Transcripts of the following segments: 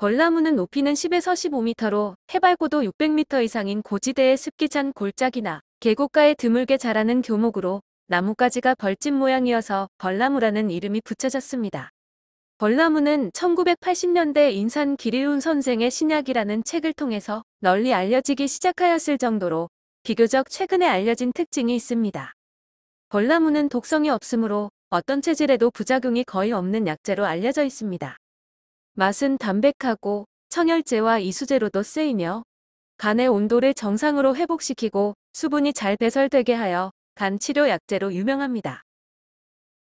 벌나무는 높이는 10에서 15m로 해발고도 600m 이상인 고지대의 습기찬 골짜기나 계곡가에 드물게 자라는 교목으로 나뭇가지가 벌집 모양이어서 벌나무라는 이름이 붙여졌습니다. 벌나무는 1980년대 인산 기리운 선생의 신약이라는 책을 통해서 널리 알려지기 시작하였을 정도로 비교적 최근에 알려진 특징이 있습니다. 벌나무는 독성이 없으므로 어떤 체질에도 부작용이 거의 없는 약재로 알려져 있습니다. 맛은 담백하고 청열제와 이수제로도 쓰이며 간의 온도를 정상으로 회복시키고 수분이 잘 배설되게 하여 간 치료 약재로 유명합니다.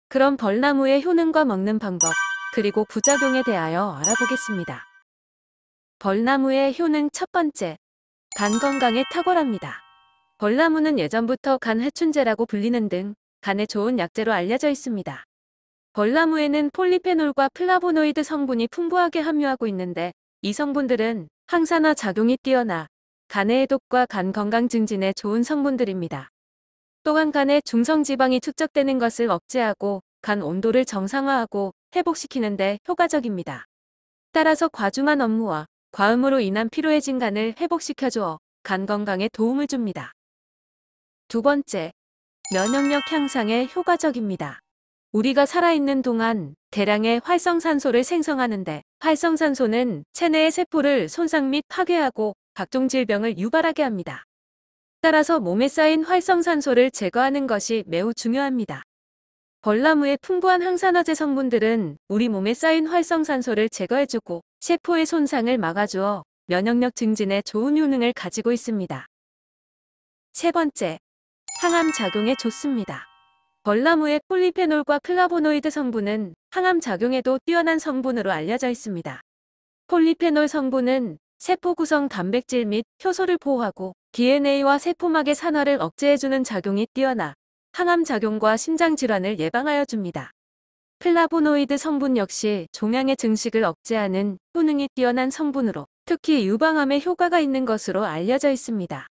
그럼 벌나무의 효능과 먹는 방법 그리고 부작용에 대하여 알아보겠습니다. 벌나무의 효능 첫 번째, 간 건강에 탁월합니다. 벌나무는 예전부터 간 해춘제라고 불리는 등 간에 좋은 약재로 알려져 있습니다. 벌나무에는 폴리페놀과 플라보노이드 성분이 풍부하게 함유하고 있는데 이 성분들은 항산화 작용이 뛰어나 간의 해독과 간 건강 증진에 좋은 성분들입니다. 또한 간에 중성 지방이 축적되는 것을 억제하고 간 온도를 정상화하고 회복시키는데 효과적입니다. 따라서 과중한 업무와 과음으로 인한 피로해진 간을 회복시켜주어 간 건강에 도움을 줍니다. 두 번째, 면역력 향상에 효과적입니다. 우리가 살아있는 동안 대량의 활성산소를 생성하는데 활성산소는 체내의 세포를 손상 및 파괴하고 각종 질병을 유발하게 합니다. 따라서 몸에 쌓인 활성산소를 제거하는 것이 매우 중요합니다. 벌나무의 풍부한 항산화제 성분들은 우리 몸에 쌓인 활성산소를 제거해주고 세포의 손상을 막아주어 면역력 증진에 좋은 효능을 가지고 있습니다. 세 번째, 항암 작용에 좋습니다. 벌나무의 폴리페놀과 플라보노이드 성분은 항암 작용에도 뛰어난 성분으로 알려져 있습니다. 폴리페놀 성분은 세포 구성 단백질 및 효소를 보호하고 DNA와 세포막의 산화를 억제해주는 작용이 뛰어나 항암 작용과 심장 질환을 예방하여 줍니다. 플라보노이드 성분 역시 종양의 증식을 억제하는 효능이 뛰어난 성분으로 특히 유방암에 효과가 있는 것으로 알려져 있습니다.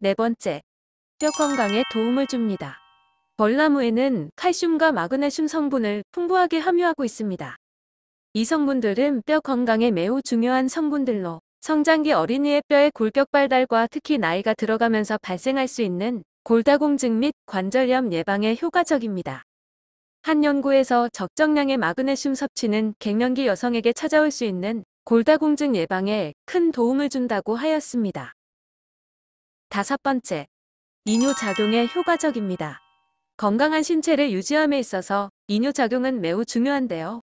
네 번째, 뼈 건강에 도움을 줍니다. 벌나무에는 칼슘과 마그네슘 성분을 풍부하게 함유하고 있습니다. 이 성분들은 뼈 건강에 매우 중요한 성분들로 성장기 어린이의 뼈의 골격 발달과 특히 나이가 들어가면서 발생할 수 있는 골다공증 및 관절염 예방에 효과적입니다. 한 연구에서 적정량의 마그네슘 섭취는 갱년기 여성에게 찾아올 수 있는 골다공증 예방에 큰 도움을 준다고 하였습니다. 다섯 번째, 이뇨작용에 효과적입니다. 건강한 신체를 유지함에 있어서 이뇨작용은 매우 중요한데요.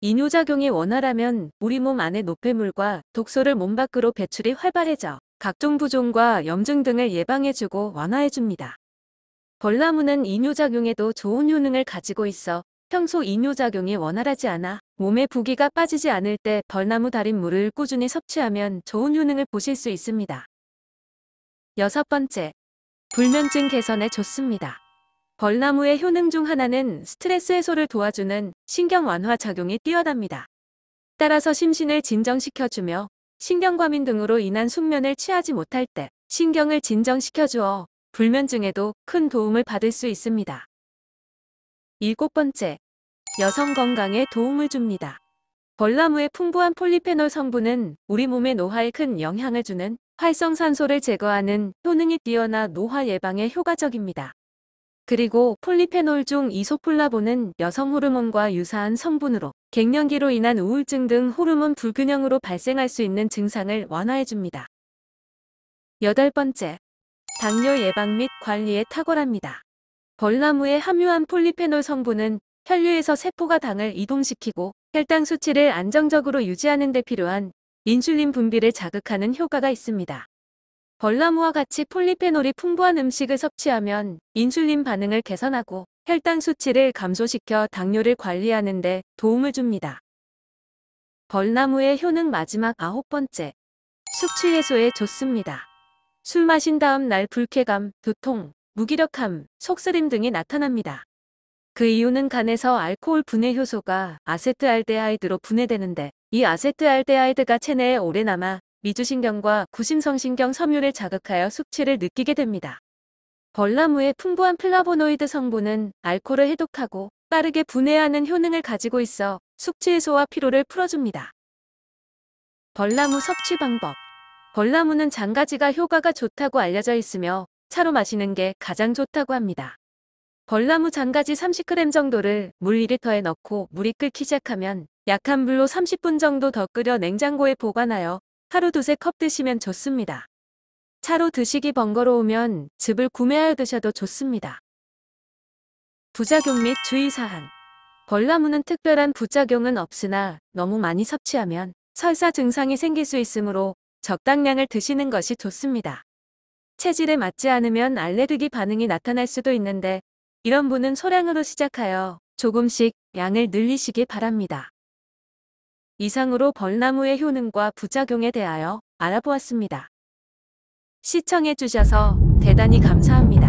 이뇨작용이 원활하면 우리 몸 안의 노폐물과 독소를 몸 밖으로 배출이 활발해져 각종 부종과 염증 등을 예방해주고 완화해줍니다. 벌나무는 이뇨작용에도 좋은 효능을 가지고 있어 평소 이뇨작용이 원활하지 않아 몸에 부기가 빠지지 않을 때 벌나무 달인 물을 꾸준히 섭취하면 좋은 효능을 보실 수 있습니다. 여섯 번째, 불면증 개선에 좋습니다. 벌나무의 효능 중 하나는 스트레스 해소를 도와주는 신경 완화 작용이 뛰어납니다. 따라서 심신을 진정시켜주며 신경과민 등으로 인한 숙면을 취하지 못할 때 신경을 진정시켜주어 불면증에도 큰 도움을 받을 수 있습니다. 일곱 번째, 여성 건강에 도움을 줍니다. 벌나무의 풍부한 폴리페놀 성분은 우리 몸의 노화에 큰 영향을 주는 활성산소를 제거하는 효능이 뛰어나 노화 예방에 효과적입니다. 그리고 폴리페놀 중이소플라본은 여성 호르몬과 유사한 성분으로 갱년기로 인한 우울증 등 호르몬 불균형으로 발생할 수 있는 증상을 완화해줍니다. 여덟 번째, 당뇨 예방 및 관리에 탁월합니다. 벌나무에 함유한 폴리페놀 성분은 혈류에서 세포가 당을 이동시키고 혈당 수치를 안정적으로 유지하는 데 필요한 인슐린 분비를 자극하는 효과가 있습니다. 벌나무와 같이 폴리페놀이 풍부한 음식을 섭취하면 인슐린 반응을 개선하고 혈당 수치를 감소시켜 당뇨를 관리하는 데 도움을 줍니다. 벌나무의 효능 마지막 아홉 번째. 숙취 해소에 좋습니다. 술 마신 다음 날 불쾌감, 두통, 무기력함, 속쓰림 등이 나타납니다. 그 이유는 간에서 알코올 분해 효소가 아세트알데하이드로 분해되는데 이 아세트알데하이드가 체내에 오래 남아 미주신경과 구심성신경 섬유를 자극하여 숙취를 느끼게 됩니다. 벌나무의 풍부한 플라보노이드 성분은 알코올을 해독하고 빠르게 분해하는 효능을 가지고 있어 숙취 해소와 피로를 풀어줍니다. 벌나무 섭취 방법 벌나무는 장가지가 효과가 좋다고 알려져 있으며 차로 마시는 게 가장 좋다고 합니다. 벌나무 장가지 30g 정도를 물 2리터에 넣고 물이 끓기 시작하면 약한 불로 30분 정도 더 끓여 냉장고에 보관하여 하루 두세 컵 드시면 좋습니다. 차로 드시기 번거로우면 즙을 구매하여 드셔도 좋습니다. 부작용 및 주의사항 벌나무는 특별한 부작용은 없으나 너무 많이 섭취하면 설사 증상이 생길 수 있으므로 적당량을 드시는 것이 좋습니다. 체질에 맞지 않으면 알레르기 반응이 나타날 수도 있는데 이런 분은 소량으로 시작하여 조금씩 양을 늘리시기 바랍니다. 이상으로 벌나무의 효능과 부작용에 대하여 알아보았습니다. 시청해주셔서 대단히 감사합니다.